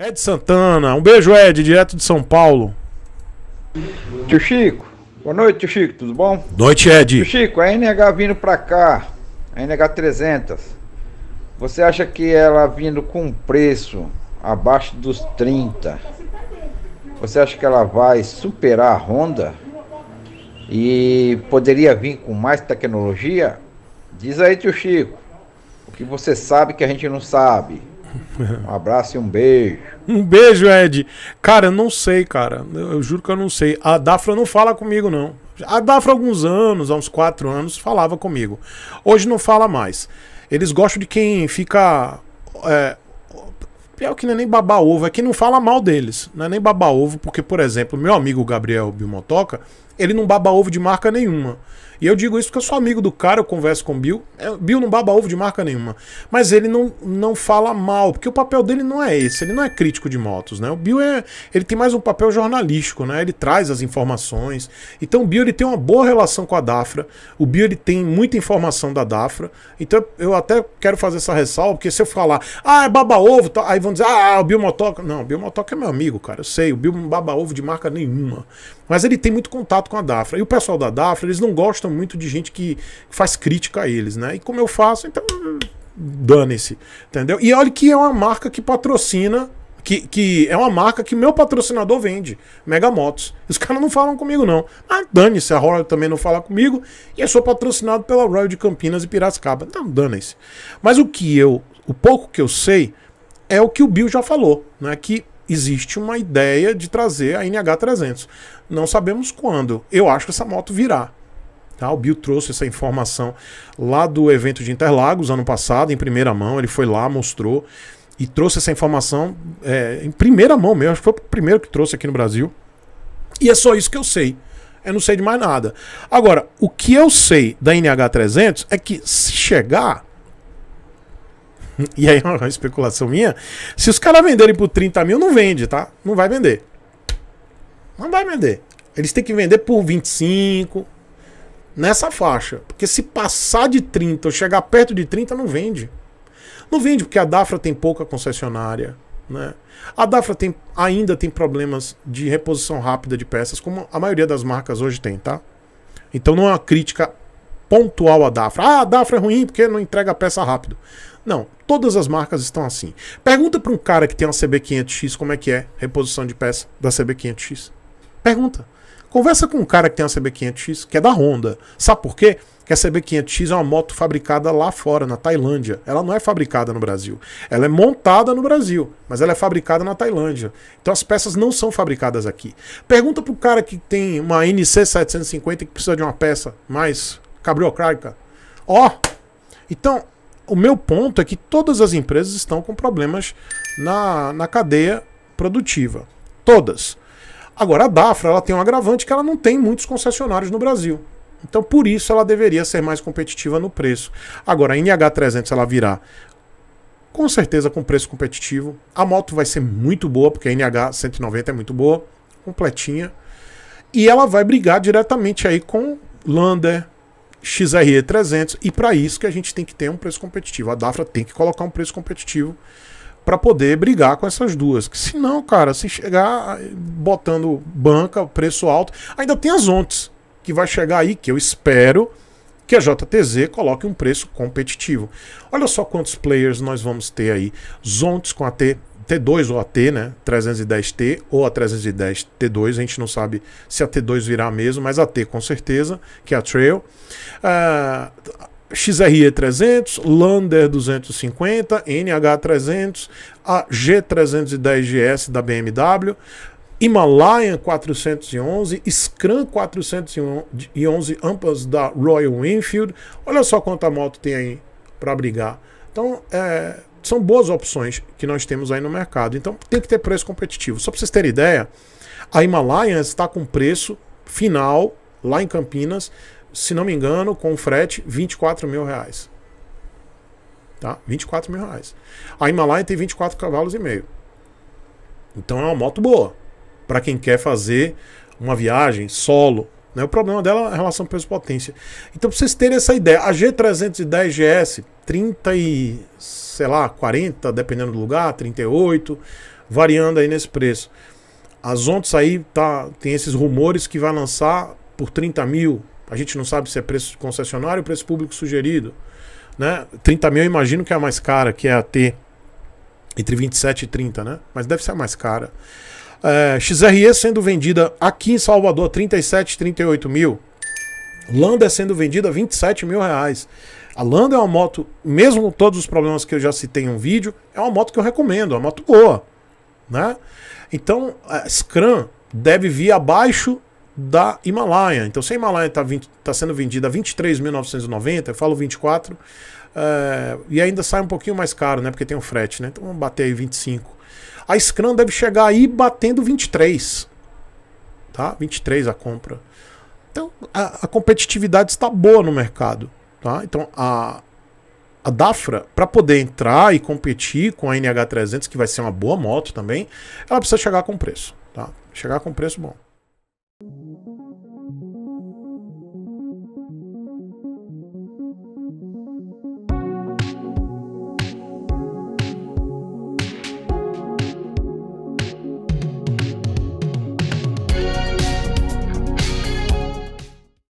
Ed Santana, um beijo, Ed, direto de São Paulo. Tio Chico, boa noite, tio Chico, tudo bom? Noite, Ed. Tio Chico, a NH vindo pra cá, a NH 300, você acha que ela vindo com preço abaixo dos 30, você acha que ela vai superar a Honda? E poderia vir com mais tecnologia? Diz aí, tio Chico, o que você sabe que a gente não sabe. Um abraço e um beijo. Um beijo, Ed. Cara, eu não sei, cara. Eu, juro que eu não sei. A Dafra não fala comigo, não. A Dafra, há alguns anos, há uns quatro anos, falava comigo. Hoje não fala mais. Eles gostam de quem fica. É, pior que não é nem babá ovo, é quem não fala mal deles. Não é nem babá ovo, porque, por exemplo, meu amigo Gabriel Bilmotoca ele não baba ovo de marca nenhuma. E eu digo isso porque eu sou amigo do cara, eu converso com o Bill. É, Bill não baba ovo de marca nenhuma. Mas ele não, não fala mal, porque o papel dele não é esse, ele não é crítico de motos, né? O Bill é, ele tem mais um papel jornalístico, né? Ele traz as informações. Então o Bill ele tem uma boa relação com a Dafra. O Bill ele tem muita informação da Dafra. Então eu até quero fazer essa ressalva, porque se eu falar, ah, é baba ovo, tá, aí vão dizer, ah, o Bill Motoca. Não, o Bill Motoca é meu amigo, cara. Eu sei, o Bill não baba ovo de marca nenhuma. Mas ele tem muito contato com a Dafra. E o pessoal da Dafra, eles não gostam muito de gente que faz crítica a eles, né? E como eu faço, então dane-se, entendeu? E olha que é uma marca que patrocina que, que, é uma marca que meu patrocinador vende, Mega Motos. Os caras não falam comigo, não. Ah, dane-se, a Royal também não fala comigo. E eu sou patrocinado pela Royal de Campinas e Piracicaba. Então dane-se. Mas o que eu, o pouco que eu sei, é o que o Bill já falou, né? Que existe uma ideia de trazer a NH300. Não sabemos quando. Eu acho que essa moto virá. Tá? O Bill trouxe essa informação lá do evento de Interlagos, ano passado, em primeira mão. Ele foi lá, mostrou e trouxe essa informação é, em primeira mão mesmo. Acho que foi o primeiro que trouxe aqui no Brasil. E é só isso que eu sei. Eu não sei de mais nada. Agora, o que eu sei da NH300 é que se chegar, E aí, uma especulação minha: se os caras venderem por 30 mil, não vende, tá? Não vai vender. Não vai vender. Eles têm que vender por 25, nessa faixa. Porque se passar de 30 ou chegar perto de 30, não vende. Não vende porque a Dafra tem pouca concessionária. Né? A Dafra tem, ainda tem problemas de reposição rápida de peças, como a maioria das marcas hoje tem, tá? Então não é uma crítica pontual à Dafra. Ah, a Dafra é ruim porque não entrega peça rápido. Não, todas as marcas estão assim. Pergunta para um cara que tem uma CB500X como é que é reposição de peça da CB500X. Pergunta. Conversa com um cara que tem uma CB500X, que é da Honda. Sabe por quê? Que a CB500X é uma moto fabricada lá fora, na Tailândia. Ela não é fabricada no Brasil. Ela é montada no Brasil, mas ela é fabricada na Tailândia. Então as peças não são fabricadas aqui. Pergunta para o cara que tem uma NC750 que precisa de uma peça mais cabriocrática. Ó! Oh, então, o meu ponto é que todas as empresas estão com problemas na, na cadeia produtiva. Todas. Agora, a Dafra ela tem um agravante que ela não tem muitos concessionários no Brasil. Então, por isso, ela deveria ser mais competitiva no preço. Agora, a NH300 ela virá com certeza com preço competitivo. A moto vai ser muito boa, porque a NH190 é muito boa, completinha. E ela vai brigar diretamente aí com Lander, XRE300 e para isso que a gente tem que ter um preço competitivo. A Dafra tem que colocar um preço competitivo para poder brigar com essas duas. Que se não, cara, se chegar eh, botando banca, preço alto, ainda tem as ontes que vai chegar aí, que eu espero que a JTZ coloque um preço competitivo. Olha só quantos players nós vamos ter aí. Zontes com a T T2 ou a T, né? 310T ou a 310T2, a gente não sabe se a T2 virá mesmo, mas a T com certeza, que é a Trail. Uh, XRE 300, Lander 250, NH 300, a G310GS da BMW, Himalayan 411, Scram 411, ambas da Royal Winfield. Olha só quanta moto tem aí para brigar. Então, é, são boas opções que nós temos aí no mercado. Então tem que ter preço competitivo. Só para vocês terem ideia, a Himalaia está com preço final lá em Campinas, se não me engano, com frete 24 mil reais. Tá? 24 mil reais. A Himalaia tem 24 cavalos e meio. Então é uma moto boa para quem quer fazer uma viagem solo. Né? O problema dela é a relação peso-potência. Então, para vocês terem essa ideia, a G310 GS 30 e, sei lá, 40, dependendo do lugar, 38, variando aí nesse preço. A Zontos aí tá, tem esses rumores que vai lançar por 30 mil. A gente não sabe se é preço de concessionário ou preço público sugerido. Né? 30 mil eu imagino que é a mais cara, que é a T. Entre 27 e 30, né? Mas deve ser a mais cara. É, XRE sendo vendida aqui em Salvador 37, 38 mil. Lando é sendo vendida a 27 mil reais. A Lando é uma moto, mesmo com todos os problemas que eu já citei em um vídeo, é uma moto que eu recomendo, é uma moto boa. Né? Então, a Scram deve vir abaixo da Himalaia. Então, se a Himalaia está tá sendo vendida a 23.990, eu falo 24, é, eh, e ainda sai um pouquinho mais caro, né? Porque tem o frete, né? Então, vamos bater aí 25. A Scram deve chegar aí batendo 23. Tá? 23 a compra. Então, a, a competitividade está boa no mercado. Tá? Então, a, a Dafra, para poder entrar e competir com a NH300, que vai ser uma boa moto também, ela precisa chegar com preço. Tá? Chegar com preço bom.